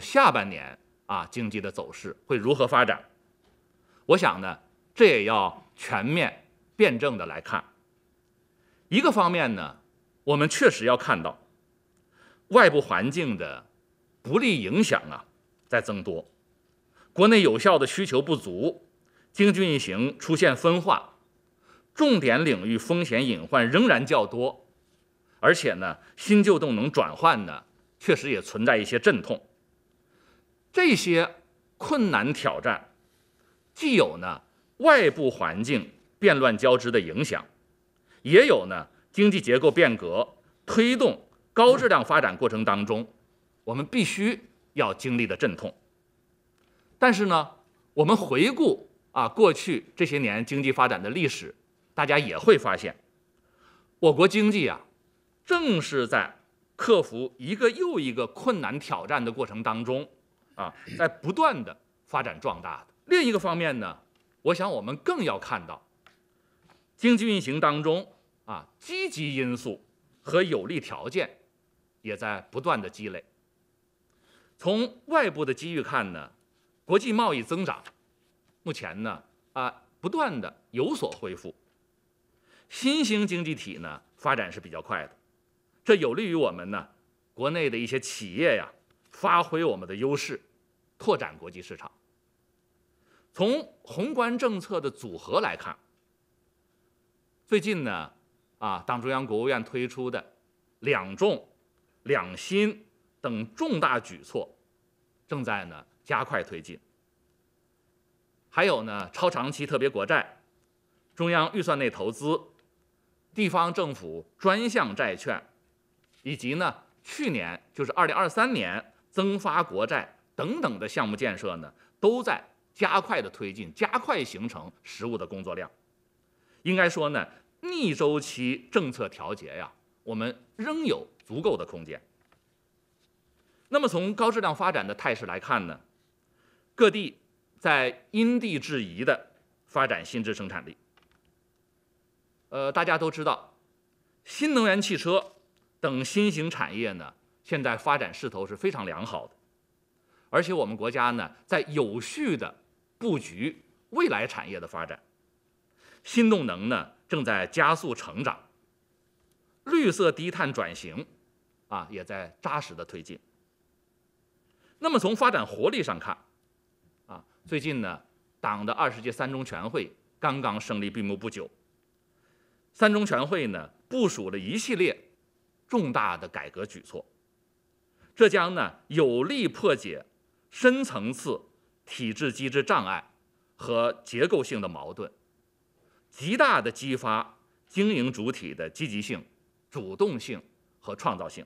下半年啊，经济的走势会如何发展？我想呢，这也要全面辩证的来看。一个方面呢，我们确实要看到外部环境的不利影响啊在增多，国内有效的需求不足，经济运行出现分化，重点领域风险隐患仍然较多，而且呢，新旧动能转换呢，确实也存在一些阵痛。这些困难挑战，既有呢外部环境变乱交织的影响，也有呢经济结构变革推动高质量发展过程当中，我们必须要经历的阵痛。但是呢，我们回顾啊过去这些年经济发展的历史，大家也会发现，我国经济啊正是在克服一个又一个困难挑战的过程当中。啊，在不断的发展壮大的另一个方面呢，我想我们更要看到，经济运行当中啊，积极因素和有利条件也在不断的积累。从外部的机遇看呢，国际贸易增长目前呢啊，不断的有所恢复，新兴经济体呢发展是比较快的，这有利于我们呢国内的一些企业呀发挥我们的优势。拓展国际市场。从宏观政策的组合来看，最近呢，啊，党中央、国务院推出的“两重、两新”等重大举措，正在呢加快推进。还有呢，超长期特别国债、中央预算内投资、地方政府专项债券，以及呢，去年就是二零二三年增发国债。等等的项目建设呢，都在加快的推进，加快形成实物的工作量。应该说呢，逆周期政策调节呀，我们仍有足够的空间。那么从高质量发展的态势来看呢，各地在因地制宜的发展新质生产力。呃，大家都知道，新能源汽车等新型产业呢，现在发展势头是非常良好的。而且我们国家呢，在有序的布局未来产业的发展，新动能呢正在加速成长，绿色低碳转型，啊，也在扎实的推进。那么从发展活力上看，啊，最近呢，党的二十届三中全会刚刚胜利闭幕不久，三中全会呢部署了一系列重大的改革举措，这将呢有力破解。深层次体制机制障碍和结构性的矛盾，极大地激发经营主体的积极性、主动性和创造性。